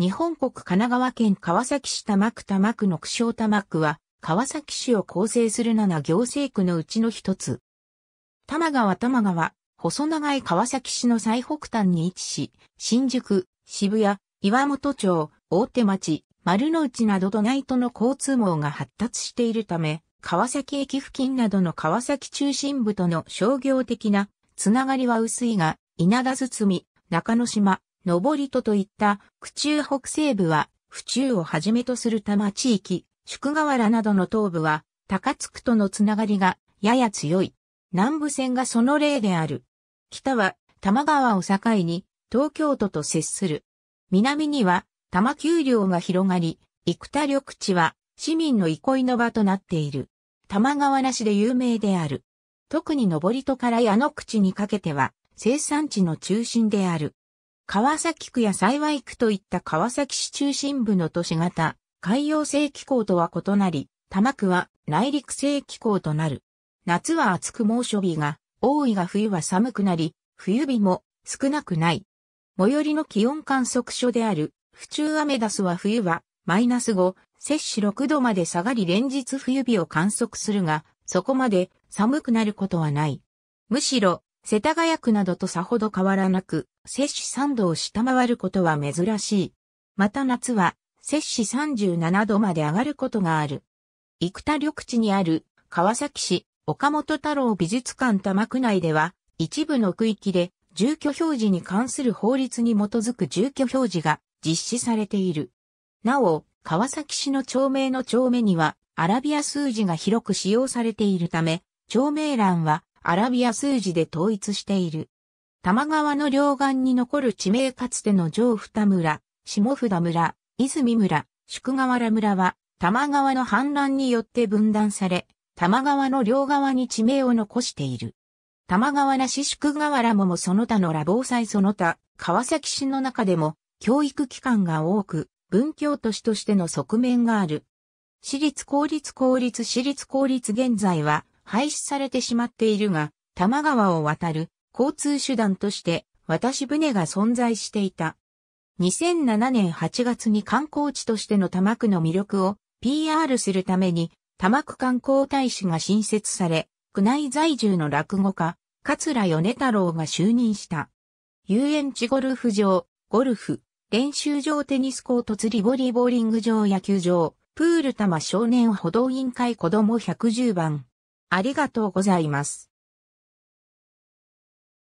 日本国神奈川県川崎市多摩区多摩区の区章多摩区は、川崎市を構成する7行政区のうちの一つ。多摩川多摩川、細長い川崎市の最北端に位置し、新宿、渋谷、岩本町、大手町、丸の内など都内との交通網が発達しているため、川崎駅付近などの川崎中心部との商業的なつながりは薄いが、稲田堤、中之島、登戸といった区中北西部は、府中をはじめとする多摩地域、宿河原などの東部は、高津区とのつながりがやや強い。南部線がその例である。北は多摩川を境に東京都と接する。南には多摩丘陵が広がり、生田緑地は市民の憩いの場となっている。多摩川梨で有名である。特に登戸から矢野口にかけては生産地の中心である。川崎区や幸区といった川崎市中心部の都市型、海洋性気候とは異なり、多摩区は内陸性気候となる。夏は暑く猛暑日が、多いが冬は寒くなり、冬日も少なくない。最寄りの気温観測所である、府中アメダスは冬は、マイナス5、摂氏6度まで下がり連日冬日を観測するが、そこまで寒くなることはない。むしろ、世田谷区などとさほど変わらなく、摂氏3度を下回ることは珍しい。また夏は、摂氏37度まで上がることがある。生田緑地にある川崎市岡本太郎美術館多摩区内では、一部の区域で住居表示に関する法律に基づく住居表示が実施されている。なお、川崎市の町名の町名には、アラビア数字が広く使用されているため、町名欄はアラビア数字で統一している。玉川の両岸に残る地名かつての上二村、下札村、泉村、宿河原村は、玉川の氾濫によって分断され、玉川の両側に地名を残している。玉川なし宿河原ももその他の羅防災その他、川崎市の中でも、教育機関が多く、文教都市としての側面がある。私立公立公立私立公立現在は廃止されてしまっているが、玉川を渡る交通手段として渡し船が存在していた。2007年8月に観光地としての多摩区の魅力を PR するために多摩区観光大使が新設され、区内在住の落語家、桂米太郎が就任した。遊園地ゴルフ場、ゴルフ、練習場テニスコート釣りボーボーリング場野球場、プール多摩少年歩道委員会子供110番。ありがとうございます。